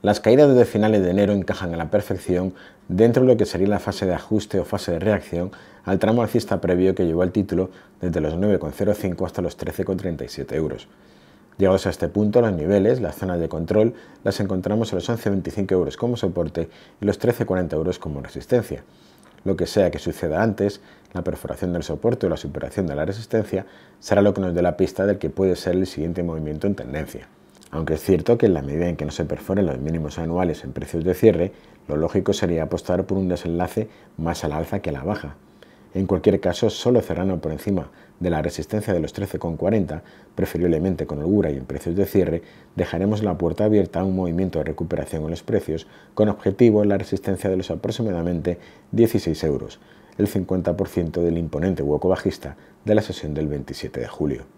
Las caídas de finales de enero encajan a la perfección dentro de lo que sería la fase de ajuste o fase de reacción al tramo alcista previo que llevó el título desde los 9,05 hasta los 13,37 euros. Llegados a este punto, los niveles, las zonas de control, las encontramos a los 11,25 euros como soporte y los 13,40 euros como resistencia. Lo que sea que suceda antes, la perforación del soporte o la superación de la resistencia será lo que nos dé la pista del que puede ser el siguiente movimiento en tendencia. Aunque es cierto que en la medida en que no se perforen los mínimos anuales en precios de cierre, lo lógico sería apostar por un desenlace más a la alza que a la baja. En cualquier caso, solo cerrando por encima de la resistencia de los 13,40, preferiblemente con holgura y en precios de cierre, dejaremos la puerta abierta a un movimiento de recuperación en los precios, con objetivo en la resistencia de los aproximadamente 16 euros, el 50% del imponente hueco bajista de la sesión del 27 de julio.